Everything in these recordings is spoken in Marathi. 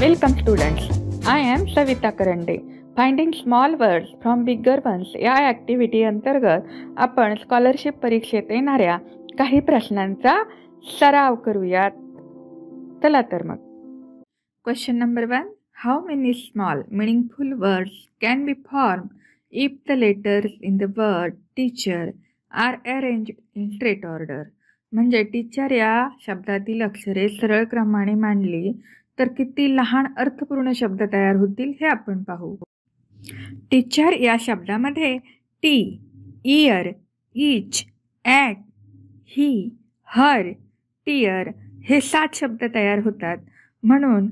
welcome students I am Savita Karande finding small words from bigger ones या ॲक्टिव्हिटी अंतर्गत आपण स्कॉलरशिप परीक्षेत येणाऱ्या काही प्रश्नांचा सराव करूयात चला तर मग question number one how many small meaningful words can be form if the letters in the word teacher are arrange in straight order म्हणजे टीचर या शब्दातील अक्षरे सरळ क्रमाने मांडली तर किती लहान अर्थपूर्ण शब्द तयार होतील हे आपण पाहू टीचर या शब्दामध्ये tea ear each at he her tear हे सात शब्द तयार होतात म्हणून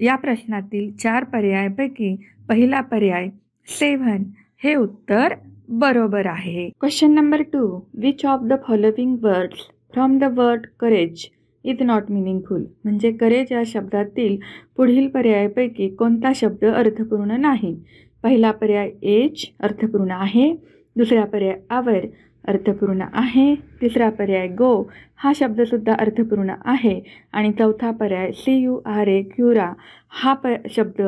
या प्रश्नातील चार पर्यायापैकी पहिला पर्याय सेव्हन हे उत्तर बरोबर आहे question number two which of the following words from the word courage is not meaningful म्हणजे करेज या शब्दातील पुढील पर्यायापैकी कोणता शब्द अर्थपूर्ण नाही पहिला पर्याय एज अर्थपूर्ण आहे दुसरा पर्याय आवर अर्थपूर्ण आहे तिसरा पर्याय गो हा शब्दसुद्धा अर्थपूर्ण आहे आणि चौथा पर्याय सी यू आर ए क्युरा हा प शब्द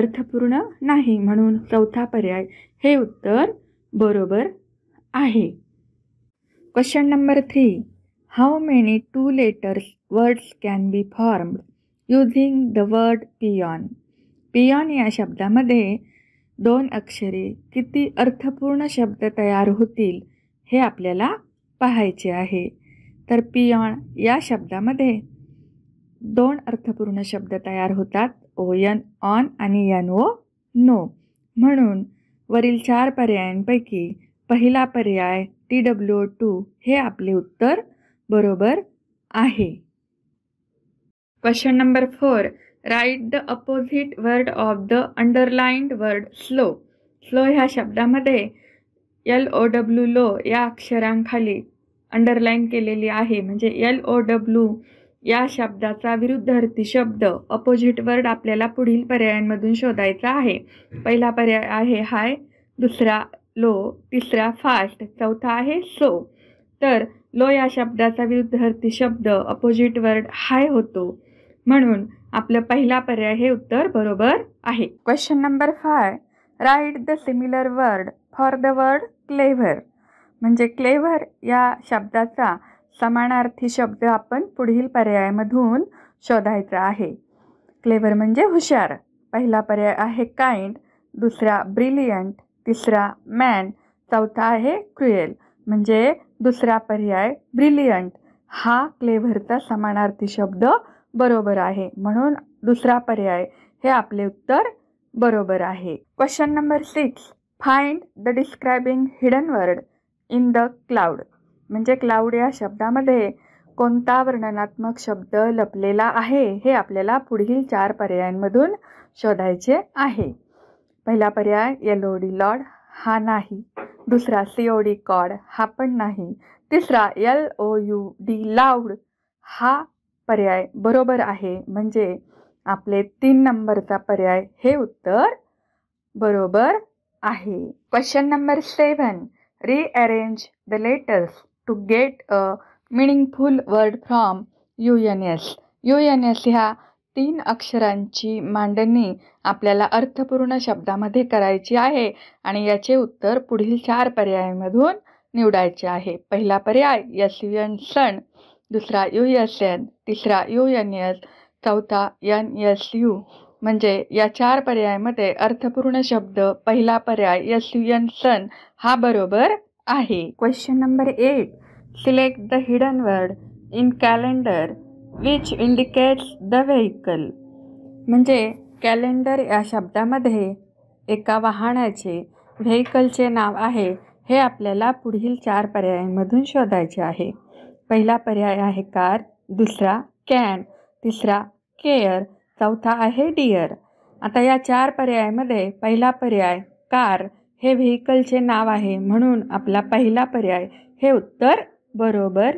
अर्थपूर्ण नाही म्हणून चौथा पर्याय हे उत्तर बरोबर आहे question number three how many two letters words can be formed using the word peon peon या शब्दामध्ये दोन अक्षरे किती अर्थपूर्ण शब्द तयार होतील हे आपल्याला पाहायचे आहे तर पियॉन या शब्दामध्ये दोन अर्थपूर्ण शब्द तयार होतात ओ यन ऑन आणि यन ओ नो म्हणून वरील चार पर्यायांपैकी पहिला पर्याय टी डब्ल्यू टू हे आपले उत्तर बरोबर आहे question number four write the opposite word of the underlined word slow slow ह्या शब्दामध्ये एल ओ डब्ल्यू लो या अक्षरांखाली अंडरलाईन केलेली आहे म्हणजे एल ओ डब्ल्यू या शब्दाचा विरुद्धार्थी शब्द अपोजिट वर्ड आपल्याला पुढील पर्यायांमधून शोधायचा आहे पहिला पर्याय आहे हाय दुसरा लो तिसरा फास्ट चौथा आहे सो तर लो या शब्दाचा विरुद्धार्थी शब्द अपोजिट वर्ड हाय होतो म्हणून आपलं पहिला पर्याय हे उत्तर बरोबर आहे question number five write the similar word for the word clever म्हणजे क्लेव्हर या शब्दाचा समानार्थी शब्द आपण पुढील पर्यायामधून शोधायचा आहे क्लेव्हर म्हणजे हुशार पहिला पर्याय आहे काइंड दुसरा ब्रिलियंट तिसरा मॅन चौथा आहे क्रुएल म्हणजे दुसरा पर्याय ब्रिलियंट हा क्लेव्हरचा समानार्थी शब्द बरोबर आहे म्हणून दुसरा पर्याय हे आपले उत्तर बरोबर आहे question number six find the describing hidden word in the cloud म्हणजे क्लाउड या शब्दामध्ये कोणता वर्णनात्मक शब्द लपलेला आहे हे आपल्याला पुढील चार पर्यायांमधून शोधायचे आहे पहिला पर्याय येलो डी लॉड हा नाही दुसरा सी ओ डी कॉड हा पण नाही तिसरा L O U D loud हा पर्याय बरोबर आहे म्हणजे आपले तीन नंबरचा पर्याय हे उत्तर बरोबर आहे question number seven rearrange the letters to get a meaningful word from U N S U N S ह्या तीन अक्षरांची मांडणी आपल्याला अर्थपूर्ण शब्दामध्ये करायची आहे आणि याचे उत्तर पुढील चार पर्यायामधून निवडायचे आहे पहिला पर्याय यस यू एन दुसरा यू एस एन तिसरा यू एन एस चौथा एन एस यू म्हणजे या चार पर्यायामध्ये अर्थपूर्ण शब्द पहिला पर्याय एस यू एन सन हा बरोबर आहे question number eight select the hidden word in calendar which indicates the vehicle म्हणजे कॅलेंडर या शब्दामध्ये एका वाहनाचे व्हेकलचे नाव आहे हे आपल्याला पुढील चार पर्यायांमधून शोधायचे आहे पहिला पर्याय आहे कार दुसरा कॅन तिसरा केअर चौथा आहे डिअर आता या चार पर्यायामध्ये पहिला पर्याय कार हे व्हेकलचे नाव आहे म्हणून आपला पहिला पर्याय हे उत्तर बरोबर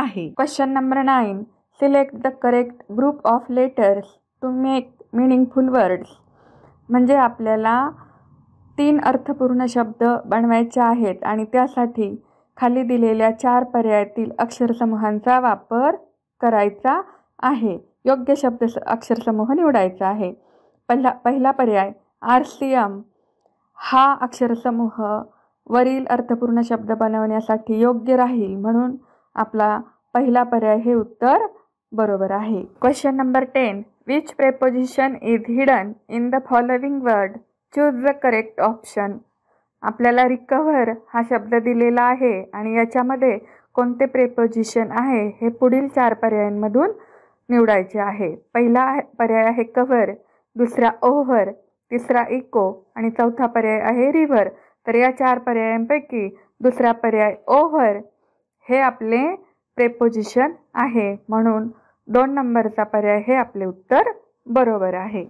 आहे question number nine select the correct group of letters to make meaningful words म्हणजे आपल्याला तीन अर्थपूर्ण शब्द बनवायचे आहेत आणि त्यासाठी खाली दिलेल्या चार पर्यायातील अक्षरसमूहांचा वापर करायचा आहे योग्य शब्द अक्षरसमूह निवडायचा आहे पहिला पहिला पर्याय आर सी एम हा अक्षरसमूह वरील अर्थपूर्ण शब्द बनवण्यासाठी योग्य राहील म्हणून आपला पहिला पर्याय हे उत्तर बरोबर आहे question number ten which preposition is hidden in the following word choose the correct option आपल्याला रिकव्हर हा शब्द दिलेला आहे आणि याच्यामध्ये कोणते प्रेपोजिशन आहे हे पुढील चार पर्यायांमधून निवडायचे आहे पहिला पर्याय आहे कव्हर दुसरा ओव्हर तिसरा इको आणि चौथा पर्याय आहे रिव्हर तर या चार पर्यायांपैकी दुसरा पर्याय ओव्हर हे आपले प्रेपोजिशन आहे म्हणून दोन नंबरचा पर्याय हे आपले उत्तर बरोबर आहे